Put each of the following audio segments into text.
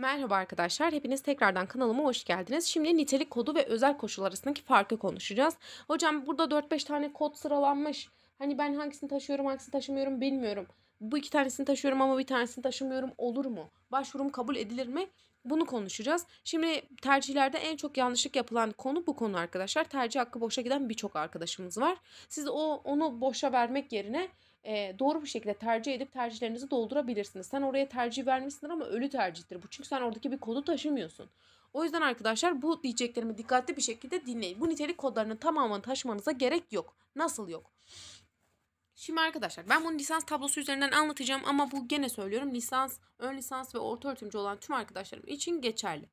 Merhaba arkadaşlar, hepiniz tekrardan kanalıma hoş geldiniz. Şimdi nitelik kodu ve özel koşul arasındaki farkı konuşacağız. Hocam burada 4-5 tane kod sıralanmış. Hani ben hangisini taşıyorum, hangisini taşımıyorum bilmiyorum. Bu iki tanesini taşıyorum ama bir tanesini taşımıyorum olur mu? Başvurum kabul edilir mi? Bunu konuşacağız. Şimdi tercihlerde en çok yanlışlık yapılan konu bu konu arkadaşlar. Tercih hakkı boşa giden birçok arkadaşımız var. Siz o onu boşa vermek yerine e, doğru bir şekilde tercih edip tercihlerinizi doldurabilirsiniz. Sen oraya tercih vermişsin ama ölü tercihtir bu. Çünkü sen oradaki bir kodu taşımıyorsun. O yüzden arkadaşlar bu diyeceklerimi dikkatli bir şekilde dinleyin. Bu nitelik kodlarının tamamını taşımanıza gerek yok. Nasıl yok? Şimdi arkadaşlar ben bunu lisans tablosu üzerinden anlatacağım ama bu gene söylüyorum lisans, ön lisans ve orta öğretimci olan tüm arkadaşlarım için geçerli.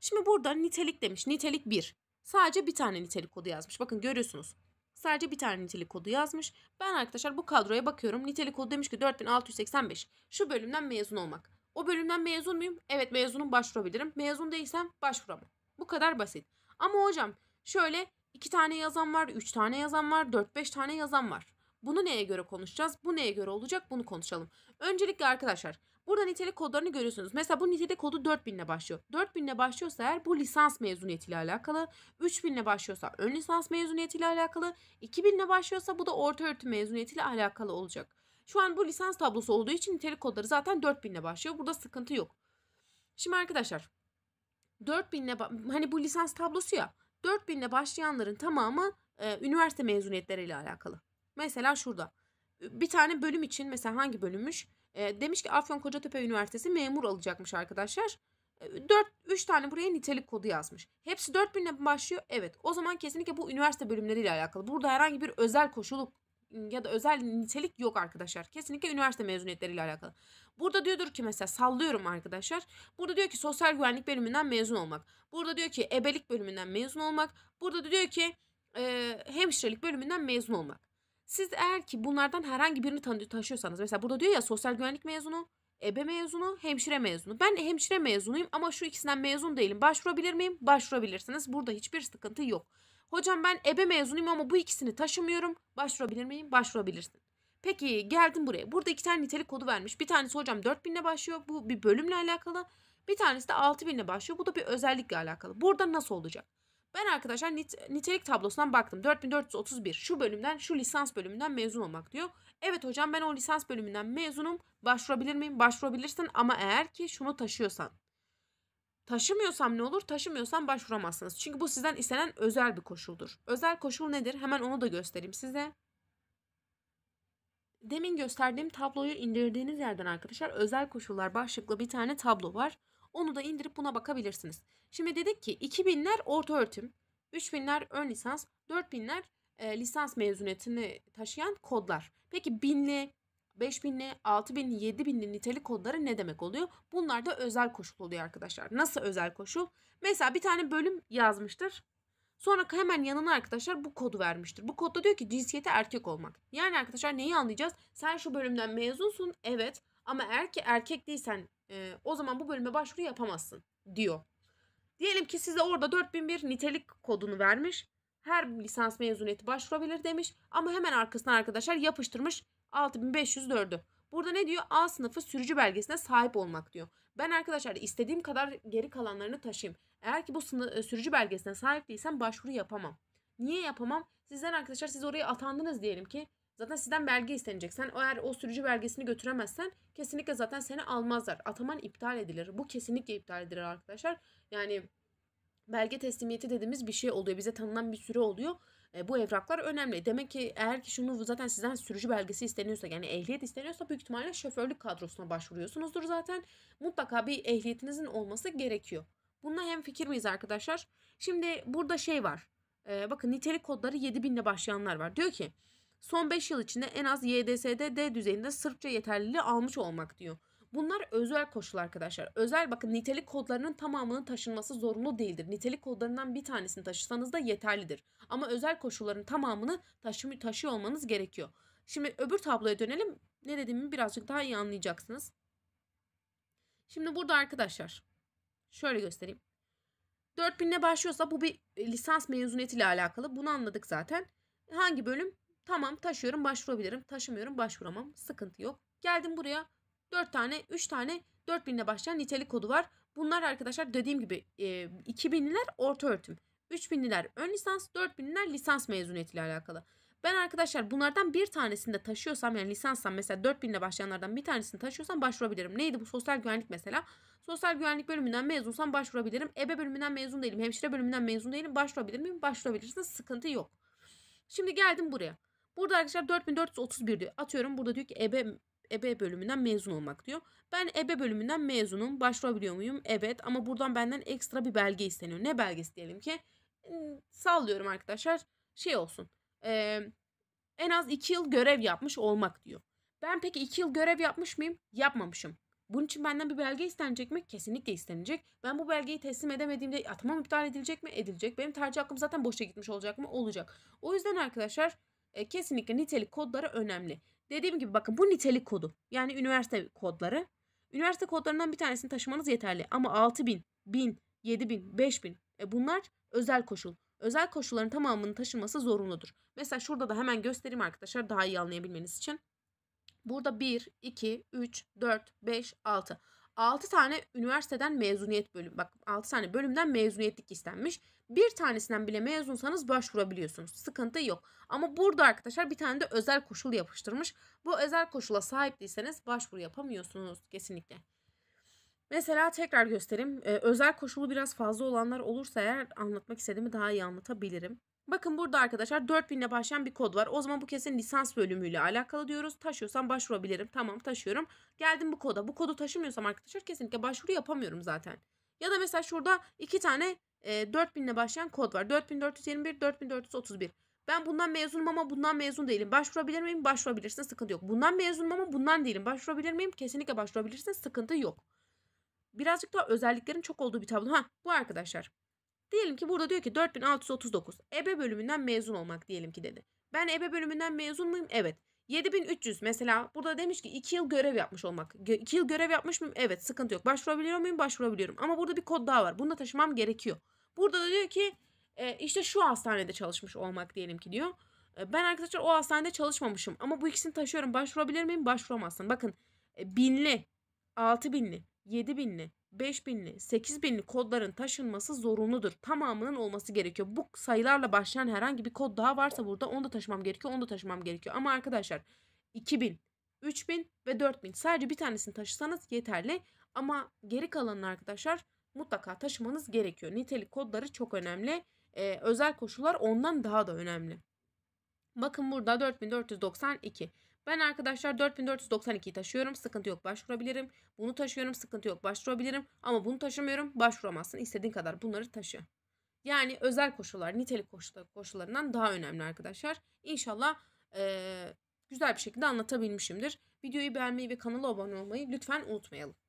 Şimdi burada nitelik demiş. Nitelik 1. Sadece bir tane nitelik kodu yazmış. Bakın görüyorsunuz. Sadece bir tane nitelik kodu yazmış. Ben arkadaşlar bu kadroya bakıyorum. Nitelik kodu demiş ki 4685. Şu bölümden mezun olmak. O bölümden mezun muyum? Evet mezunum başvurabilirim. Mezun değilsem başvuramam. Bu kadar basit. Ama hocam şöyle 2 tane yazan var, 3 tane yazan var, 4-5 tane yazan var. Bunu neye göre konuşacağız? Bu neye göre olacak? Bunu konuşalım. Öncelikle arkadaşlar Burada nitelik kodlarını görüyorsunuz. Mesela bu nitelik kodu 4000 ile başlıyor. 4000 ile başlıyorsa eğer bu lisans mezuniyeti ile alakalı. 3000 ile başlıyorsa ön lisans mezuniyeti ile alakalı. 2000 ile başlıyorsa bu da orta öğretim mezuniyeti ile alakalı olacak. Şu an bu lisans tablosu olduğu için nitelik kodları zaten 4000 ile başlıyor. Burada sıkıntı yok. Şimdi arkadaşlar 4000 ile hani bu lisans tablosu ya 4000 ile başlayanların tamamı e, üniversite mezuniyetleriyle alakalı. Mesela şurada bir tane bölüm için mesela hangi bölümmüş? E, demiş ki Afyon Kocatepe Üniversitesi memur alacakmış arkadaşlar. 4 3 tane buraya nitelik kodu yazmış. Hepsi 4000 ile başlıyor. Evet. O zaman kesinlikle bu üniversite bölümleriyle alakalı. Burada herhangi bir özel koşuluk ya da özel nitelik yok arkadaşlar. Kesinlikle üniversite mezuniyetleriyle alakalı. Burada diyordur ki mesela sallıyorum arkadaşlar. Burada diyor ki sosyal güvenlik bölümünden mezun olmak. Burada diyor ki ebelik bölümünden mezun olmak. Burada diyor ki e, hemşirelik bölümünden mezun olmak. Siz eğer ki bunlardan herhangi birini tanı- taşıyorsanız mesela burada diyor ya sosyal güvenlik mezunu, ebe mezunu, hemşire mezunu. Ben hemşire mezunuyum ama şu ikisinden mezun değilim. Başvurabilir miyim? Başvurabilirsiniz. Burada hiçbir sıkıntı yok. Hocam ben ebe mezunuyum ama bu ikisini taşımıyorum. Başvurabilir miyim? Başvurabilirsin. Peki geldim buraya. Burada iki tane nitelik kodu vermiş. Bir tanesi hocam 4000 ile başlıyor. Bu bir bölümle alakalı. Bir tanesi de 6000 ile başlıyor. Bu da bir özellikle alakalı. Burada nasıl olacak? Ben arkadaşlar nit nitelik tablosundan baktım. 4431 şu bölümden şu lisans bölümünden mezun olmak diyor. Evet hocam ben o lisans bölümünden mezunum. Başvurabilir miyim? Başvurabilirsin ama eğer ki şunu taşıyorsan. Taşımıyorsam ne olur? Taşımıyorsam başvuramazsınız. Çünkü bu sizden istenen özel bir koşuldur. Özel koşul nedir? Hemen onu da göstereyim size. Demin gösterdiğim tabloyu indirdiğiniz yerden arkadaşlar özel koşullar başlıklı bir tane tablo var. Onu da indirip buna bakabilirsiniz. Şimdi dedik ki 2000'ler orta öğretim, 3000'ler ön lisans, 4000'ler e, lisans mezuniyetini taşıyan kodlar. Peki 1000'li, 5000'li, 6000'li, 7000'li nitelik kodları ne demek oluyor? Bunlar da özel koşul oluyor arkadaşlar. Nasıl özel koşul? Mesela bir tane bölüm yazmıştır. Sonra hemen yanına arkadaşlar bu kodu vermiştir. Bu kodda diyor ki cinsiyeti erkek olmak. Yani arkadaşlar neyi anlayacağız? Sen şu bölümden mezunsun evet ama eğer ki erkek değilsen e, o zaman bu bölüme başvuru yapamazsın diyor. Diyelim ki size orada 4001 nitelik kodunu vermiş. Her lisans mezuniyeti başvurabilir demiş. Ama hemen arkasına arkadaşlar yapıştırmış 6504'ü. Burada ne diyor? A sınıfı sürücü belgesine sahip olmak diyor. Ben arkadaşlar istediğim kadar geri kalanlarını taşıyayım. Eğer ki bu sınıf, e, sürücü belgesine sahip değilsem başvuru yapamam. Niye yapamam? Sizden arkadaşlar siz oraya atandınız diyelim ki Zaten sizden belge istenecek. Sen eğer o sürücü belgesini götüremezsen kesinlikle zaten seni almazlar. Ataman iptal edilir. Bu kesinlikle iptal edilir arkadaşlar. Yani belge teslimiyeti dediğimiz bir şey oluyor. Bize tanınan bir süre oluyor. E, bu evraklar önemli. Demek ki eğer ki şunu zaten sizden sürücü belgesi isteniyorsa yani ehliyet isteniyorsa büyük ihtimalle şoförlük kadrosuna başvuruyorsunuzdur zaten. Mutlaka bir ehliyetinizin olması gerekiyor. Bununla hem fikir miyiz arkadaşlar? Şimdi burada şey var. E, bakın nitelik kodları 7000 ile başlayanlar var. Diyor ki son 5 yıl içinde en az YDS'de D düzeyinde Sırpça yeterliliği almış olmak diyor. Bunlar özel koşul arkadaşlar. Özel bakın nitelik kodlarının tamamının taşınması zorunlu değildir. Nitelik kodlarından bir tanesini taşısanız da yeterlidir. Ama özel koşulların tamamını taşı taşıyor olmanız gerekiyor. Şimdi öbür tabloya dönelim. Ne dediğimi birazcık daha iyi anlayacaksınız. Şimdi burada arkadaşlar şöyle göstereyim. 4000 ile başlıyorsa bu bir e, lisans mezuniyetiyle alakalı. Bunu anladık zaten. Hangi bölüm? Tamam taşıyorum başvurabilirim. Taşımıyorum başvuramam. Sıkıntı yok. Geldim buraya. 4 tane 3 tane 4000 ile başlayan nitelik kodu var. Bunlar arkadaşlar dediğim gibi e, 2000'liler orta öğretim. 3000'liler ön lisans 4000'liler lisans mezuniyetiyle alakalı. Ben arkadaşlar bunlardan bir tanesini de taşıyorsam yani lisanssam mesela 4000 ile başlayanlardan bir tanesini taşıyorsam başvurabilirim. Neydi bu sosyal güvenlik mesela? Sosyal güvenlik bölümünden mezunsam başvurabilirim. Ebe bölümünden mezun değilim. Hemşire bölümünden mezun değilim. Başvurabilir miyim? Başvurabilirsiniz. Sıkıntı yok. Şimdi geldim buraya. Burada arkadaşlar 4431 diyor. Atıyorum burada diyor ki ebe EBE bölümünden mezun olmak diyor. Ben EBE bölümünden mezunum. Başvurabiliyor muyum? Evet ama buradan benden ekstra bir belge isteniyor. Ne belgesi diyelim ki? Hmm, sallıyorum arkadaşlar. Şey olsun. E, en az 2 yıl görev yapmış olmak diyor. Ben peki 2 yıl görev yapmış mıyım? Yapmamışım. Bunun için benden bir belge istenecek mi? Kesinlikle istenecek. Ben bu belgeyi teslim edemediğimde atmam iptal edilecek mi? Edilecek. Benim tercih hakkım zaten boşa gitmiş olacak mı? Olacak. O yüzden arkadaşlar e, kesinlikle nitelik kodları önemli. Dediğim gibi bakın bu nitelik kodu. Yani üniversite kodları. Üniversite kodlarından bir tanesini taşımanız yeterli. Ama 6000, 1000, 7000, 5000 e, bunlar özel koşul. Özel koşulların tamamının taşınması zorunludur. Mesela şurada da hemen göstereyim arkadaşlar daha iyi anlayabilmeniz için. Burada 1, 2, 3, 4, 5, 6. 6 tane üniversiteden mezuniyet bölüm. Bak 6 tane bölümden mezuniyetlik istenmiş bir tanesinden bile mezunsanız başvurabiliyorsunuz. Sıkıntı yok. Ama burada arkadaşlar bir tane de özel koşul yapıştırmış. Bu özel koşula sahip değilseniz başvuru yapamıyorsunuz kesinlikle. Mesela tekrar göstereyim. Ee, özel koşulu biraz fazla olanlar olursa eğer anlatmak istediğimi daha iyi anlatabilirim. Bakın burada arkadaşlar 4000 ile başlayan bir kod var. O zaman bu kesin lisans bölümüyle alakalı diyoruz. Taşıyorsam başvurabilirim. Tamam taşıyorum. Geldim bu koda. Bu kodu taşımıyorsam arkadaşlar kesinlikle başvuru yapamıyorum zaten. Ya da mesela şurada iki tane e, 4000 ile başlayan kod var. 4421, 4431. Ben bundan mezunum ama bundan mezun değilim. Başvurabilir miyim? Başvurabilirsin sıkıntı yok. Bundan mezunum ama bundan değilim. Başvurabilir miyim? Kesinlikle başvurabilirsin sıkıntı yok. Birazcık daha özelliklerin çok olduğu bir tablo. Ha bu arkadaşlar. Diyelim ki burada diyor ki 4639. EBE bölümünden mezun olmak diyelim ki dedi. Ben EBE bölümünden mezun muyum? Evet. 7300 mesela burada demiş ki 2 yıl görev yapmış olmak. 2 yıl görev yapmış mıyım? Evet sıkıntı yok. Başvurabiliyor muyum? Başvurabiliyorum. Ama burada bir kod daha var. Bunu da taşımam gerekiyor. Burada da diyor ki e, işte şu hastanede çalışmış olmak diyelim ki diyor. E, ben arkadaşlar o hastanede çalışmamışım ama bu ikisini taşıyorum. Başvurabilir miyim? Başvuramazsın. Bakın e, binli, altı binli, yedi binli, 5000'li, 8000'li kodların taşınması zorunludur. Tamamının olması gerekiyor. Bu sayılarla başlayan herhangi bir kod daha varsa burada onu da taşımam gerekiyor, onu da taşımam gerekiyor. Ama arkadaşlar 2000, 3000 ve 4000 sadece bir tanesini taşısanız yeterli. Ama geri kalanını arkadaşlar mutlaka taşımanız gerekiyor. Nitelik kodları çok önemli. Ee, özel koşullar ondan daha da önemli. Bakın burada 4492. Ben arkadaşlar 4492'yi taşıyorum. Sıkıntı yok başvurabilirim. Bunu taşıyorum. Sıkıntı yok başvurabilirim. Ama bunu taşımıyorum. Başvuramazsın. İstediğin kadar bunları taşı. Yani özel koşullar, nitelik koşullarından daha önemli arkadaşlar. İnşallah e, güzel bir şekilde anlatabilmişimdir. Videoyu beğenmeyi ve kanala abone olmayı lütfen unutmayalım.